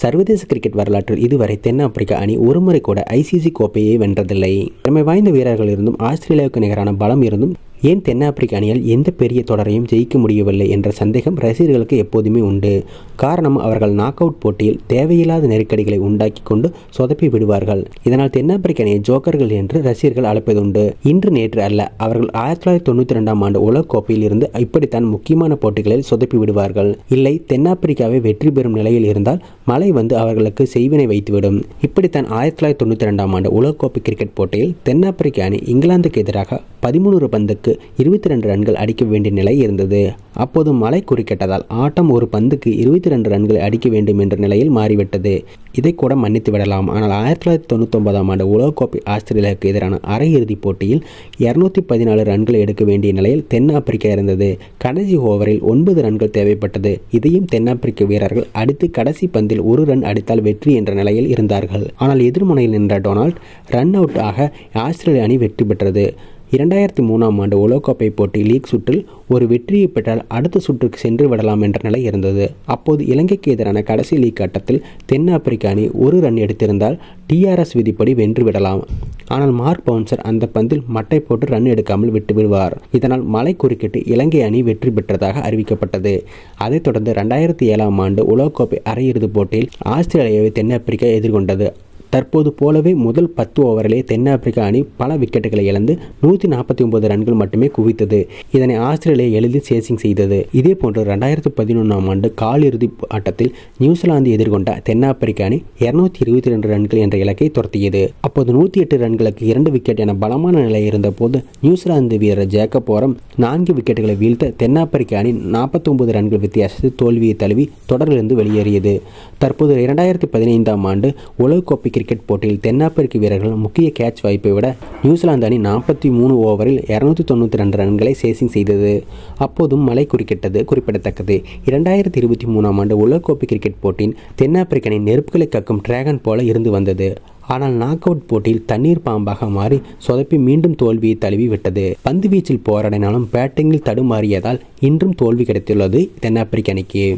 சர்வதேச கிரிக்கெட் வரலாற்றில் இதுவரை தென்னாப்பிரிக்க அணி ஒருமுறை கூட ஐசிசி கோப்பையை வென்றதில்லை திறமை வாய்ந்த வீரர்கள் இருந்தும் ஆஸ்திரேலியாவுக்கு நிகரான பலம் இருந்தும் ஏன் தென்னாப்பிரிக்க அணியால் எந்த பெரிய தொடரையும் ஜெயிக்க முடியவில்லை என்ற சந்தேகம் ரசிகர்களுக்கு எப்போதுமே உண்டு காரணம் அவர்கள் நாக் அவுட் போட்டியில் தேவையில்லாத நெருக்கடிகளை உண்டாக்கி கொண்டு சொதப்பி விடுவார்கள் இதனால் தென்னாப்பிரிக்க அணியை ஜோக்கர்கள் என்று ரசிகர்கள் அழைப்பதுண்டு இன்று நேற்று அல்ல அவர்கள் ஆயிரத்தி தொள்ளாயிரத்தி தொண்ணூற்றி ரெண்டாம் ஆண்டு உலகக்கோப்பையில் இருந்து இப்படித்தான் முக்கியமான போட்டிகளில் சொதப்பி விடுவார்கள் இல்லை தென்னாப்பிரிக்காவை வெற்றி பெறும் நிலையில் இருந்தால் மழை வந்து அவர்களுக்கு செய்வினை வைத்துவிடும் இப்படித்தான் ஆயிரத்தி தொள்ளாயிரத்தி தொண்ணூற்றி ரெண்டாம் ஆண்டு உலகக்கோப்பை கிரிக்கெட் போட்டியில் தென்னாப்பிரிக்க அணி இங்கிலாந்துக்கு எதிராக பதிமூணு பந்துக்கு இருபத்தி ரெண்டு ரன்கள் அடிக்க வேண்டிய நிலை இருந்தது அப்போது மழை குறுக்கிட்டதால் ஆட்டம் ஒரு பந்துக்கு இருபத்தி ரெண்டு ரன்களை அடிக்க வேண்டும் என்ற நிலையில் மாறிவிட்டது இதை கூட மன்னித்து விடலாம் ஆனால் ஆயிரத்தி தொள்ளாயிரத்தி தொண்ணூத்தொன்பதாம் ஆண்டு உலகக்கோப்பை ஆஸ்திரேலியாவுக்கு எதிரான அரையிறுதிப் போட்டியில் இரநூத்தி பதினாலு ரன்கள் எடுக்க வேண்டிய நிலையில் தென்னாப்பிரிக்கா இருந்தது கடைசி ஓவரில் ஒன்பது ரன்கள் தேவைப்பட்டது இதையும் தென்னாப்பிரிக்க வீரர்கள் அடுத்து கடைசி பந்தில் ஒரு ரன் அடித்தால் வெற்றி என்ற நிலையில் இருந்தார்கள் ஆனால் எதிர்முனையில் நின்ற டொனால்ட் ரன் அவுட் ஆக ஆஸ்திரேலிய அணி வெற்றி பெற்றது இரண்டாயிரத்தி மூணாம் ஆண்டு உலகக்கோப்பை போட்டி லீக் சுற்றில் ஒரு வெற்றியை பெற்றால் அடுத்த சுற்றுக்கு சென்று விடலாம் என்ற நிலை இருந்தது அப்போது இலங்கைக்கு எதிரான கடைசி லீக் ஆட்டத்தில் தென்னாப்பிரிக்க அணி ஒரு ரன் எடுத்திருந்தால் டிஆர்எஸ் விதிப்படி வென்று விடலாம் ஆனால் மார்க் பவுன்சர் அந்த பந்தில் மட்டை போட்டு ரன் எடுக்காமல் விட்டு விடுவார் இதனால் மலை குறுக்கிட்டு இலங்கை அணி வெற்றி பெற்றதாக அறிவிக்கப்பட்டது அதைத் தொடர்ந்து ரெண்டாயிரத்தி ஏழாம் ஆண்டு உலகக்கோப்பை அரையிறுதி போட்டியில் ஆஸ்திரேலியாவை தென்னாப்பிரிக்கா எதிர்கொண்டது தற்போது போலவே முதல் பத்து ஓவரிலே தென்னாப்பிரிக்கா அணி பல விக்கெட்டுகளை இழந்து நூற்றி நாற்பத்தி ஒன்பது ரன்கள் மட்டுமே குவித்தது இதனை ஆஸ்திரேலியா எளிதில் சேசிங் செய்தது இதே போன்று ரெண்டாயிரத்து பதினொன்றாம் ஆண்டு காலிறுதி ஆட்டத்தில் நியூசிலாந்து எதிர்கொண்ட தென்னாப்பிரிக்க அணி இருநூத்தி இருபத்தி ரெண்டு ரன்கள் என்ற இலக்கை துரத்தியது அப்போது நூற்றி எட்டு ரன்களுக்கு இரண்டு விக்கெட் என பலமான நிலை இருந்தபோது நியூசிலாந்து வீரர் ஜேக்கப் ஓரம் நான்கு விக்கெட்டுகளை வீழ்த்த தென்னாப்பிரிக்க அணி நாற்பத்தி ஒன்பது ரன்கள் வித்தியாசத்தில் தோல்வியை தழுவி தொடரிலிருந்து வெளியேறியது தற்போது இரண்டாயிரத்தி பதினைந்தாம் ஆண்டு உலகக்கோப்பை கிரிக்கெட் போட்டியில் தென்னாப்பிரிக்க வீரர்கள் முக்கிய கேட்ச் வாய்ப்பை விட நியூசிலாந்து அணி நாற்பத்தி மூணு ஓவரில் இரநூத்தி தொண்ணூற்றி ரெண்டு ரன்களை சேசிங் செய்தது அப்போதும் மழை குறிக்கிட்டது குறிப்பிடத்தக்கது இரண்டாயிரத்தி இருபத்தி மூணாம் ஆண்டு உலகக்கோப்பை கிரிக்கெட் போட்டியின் தென்னாப்பிரிக்க அணி நெருப்புகளை கக்கும் டிராகன் போல இருந்து வந்தது ஆனால் நாக் அவுட் போட்டியில் தண்ணீர் பாம்பாக மாறி சொதப்பி மீண்டும் தோல்வியை தழுவி விட்டது பந்து வீச்சில் போராடினாலும் பேட்டிங்கில் தடுமாறியதால் இன்றும் தோல்வி கிடைத்துள்ளது தென்னாப்பிரிக்க அணிக்கு